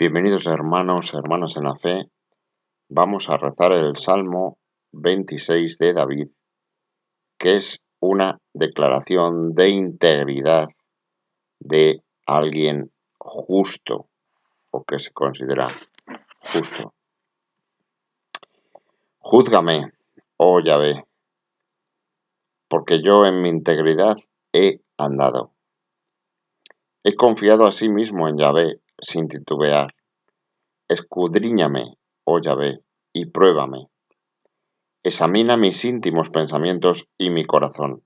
Bienvenidos hermanos, hermanas en la fe. Vamos a rezar el Salmo 26 de David, que es una declaración de integridad de alguien justo o que se considera justo. Júzgame, oh Yahvé, porque yo en mi integridad he andado. He confiado a sí mismo en Yahvé, sin titubear. Escudriñame, oh Yahvé, y pruébame. Examina mis íntimos pensamientos y mi corazón,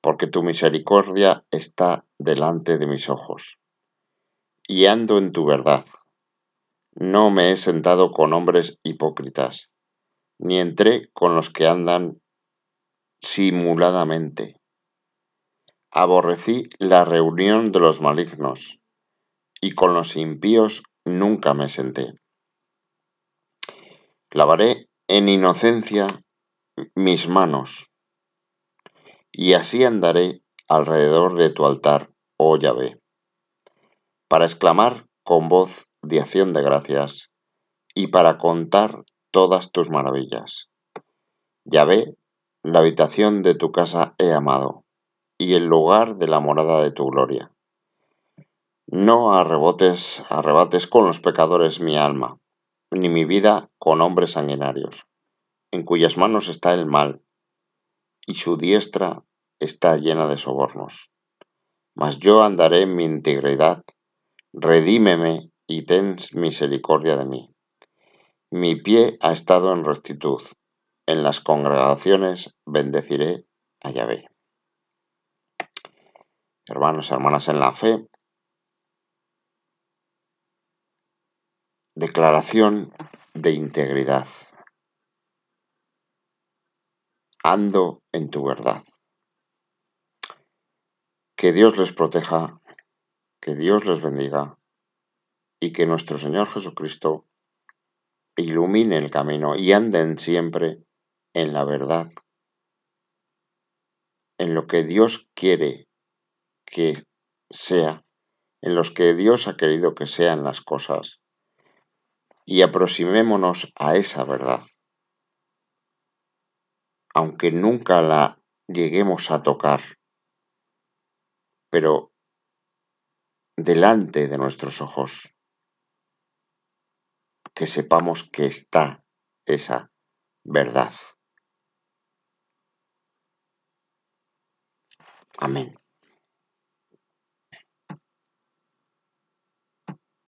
porque tu misericordia está delante de mis ojos. Y ando en tu verdad. No me he sentado con hombres hipócritas, ni entré con los que andan simuladamente. Aborrecí la reunión de los malignos y con los impíos nunca me senté. Clavaré en inocencia mis manos, y así andaré alrededor de tu altar, oh Yahvé, para exclamar con voz de acción de gracias y para contar todas tus maravillas. Yahvé, la habitación de tu casa he amado, y el lugar de la morada de tu gloria. No arrebotes, arrebates con los pecadores mi alma, ni mi vida con hombres sanguinarios, en cuyas manos está el mal, y su diestra está llena de sobornos. Mas yo andaré en mi integridad, redímeme y ten misericordia de mí. Mi pie ha estado en rectitud, en las congregaciones bendeciré a Yahvé. Hermanos, hermanas en la fe, Declaración de integridad. Ando en tu verdad. Que Dios les proteja, que Dios les bendiga y que nuestro Señor Jesucristo ilumine el camino y anden siempre en la verdad, en lo que Dios quiere que sea, en los que Dios ha querido que sean las cosas y aproximémonos a esa verdad. Aunque nunca la lleguemos a tocar, pero delante de nuestros ojos, que sepamos que está esa verdad. Amén.